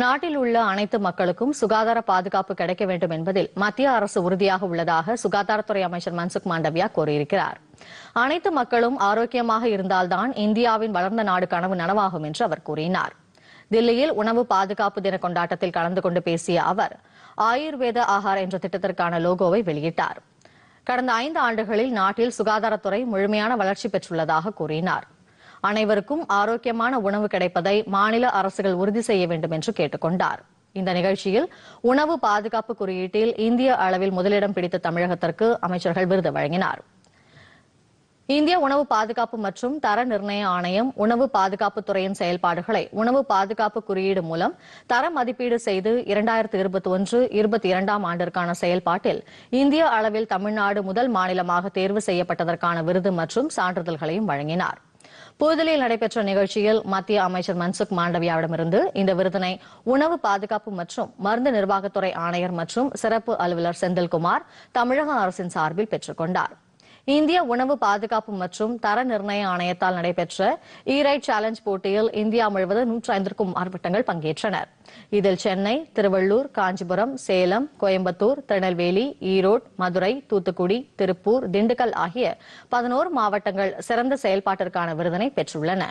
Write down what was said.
நாட்டில் உள்ள அனைத்து மக்களுக்கும் சுகாதார பாதுகாப்பு கிடைக்க வேண்டும் என்பதில் மத்திய அரசு உறுதியாக உள்ளதாக சுகாதாரத்துறை அமைச்சர் மன்சுக் மாண்டவியா கூறியிருக்கிறார் அனைத்து மக்களும் ஆரோக்கியமாக இருந்தால்தான் இந்தியாவின் வளர்ந்த நாடு கனவு நனவாகும் என்று அவர் கூறினார் தில்லியில் உணவு பாதுகாப்பு தின கொண்டாட்டத்தில் கலந்து கொண்டு பேசிய அவர் ஆயுர்வேத ஆகார் என்ற திட்டத்திற்கான லோகோவை வெளியிட்டார் கடந்த ஐந்து ஆண்டுகளில் நாட்டில் சுகாதாரத்துறை முழுமையான வளர்ச்சி பெற்றுள்ளதாக கூறினாா் அனைவருக்கும் ஆரோக்கியமான உணவு கிடைப்பதை மாநில அரசுகள் உறுதி செய்ய வேண்டும் என்று கேட்டுக்கொண்டார் இந்த நிகழ்ச்சியில் உணவு பாதுகாப்பு குறியீட்டில் இந்திய அளவில் முதலிடம் பிடித்த தமிழகத்திற்கு அமைச்சர்கள் விருது வழங்கினார் இந்திய உணவு பாதுகாப்பு மற்றும் தர நிர்ணய ஆணையம் உணவு பாதுகாப்பு துறையின் செயல்பாடுகளை உணவு பாதுகாப்பு குறியீடு மூலம் தர மதிப்பீடு செய்து இரண்டாயிரத்தி இருபத்தி ஒன்று இருபத்தி இரண்டாம் ஆண்டிற்கான செயல்பாட்டில் இந்திய அளவில் தமிழ்நாடு முதல் மாநிலமாக தேர்வு செய்யப்பட்டதற்கான விருது மற்றும் சான்றிதழ்களையும் வழங்கினாா் புதுதில்லியில் நடைபெற்ற நிகழ்ச்சியில் மத்திய அமைச்சர் மன்சுக் மாண்டவியாவிடமிருந்து இந்த விருதினை உணவு பாதுகாப்பு மற்றும் மருந்து நிர்வாகத்துறை ஆணையர் மற்றும் சிறப்பு அலுவலர் செந்தில்குமார் தமிழக அரசின் சார்பில் பெற்றுக் கொண்டாா் இந்திய உணவு பாதுகாப்பு மற்றும் தர நிர்ணய ஆணையத்தால் நடைபெற்ற ஈரைட் சேலஞ்ச் போட்டியில் இந்தியா முழுவதும் நூற்றி ஐந்திற்கும் மாவட்டங்கள் பங்கேற்றனர் இதில் சென்னை திருவள்ளூர் காஞ்சிபுரம் சேலம் கோயம்புத்தூர் திருநெல்வேலி ஈரோடு மதுரை தூத்துக்குடி திருப்பூர் திண்டுக்கல் ஆகிய பதினோரு மாவட்டங்கள் சிறந்த செயல்பாட்டிற்கான விருதினை பெற்றுள்ளன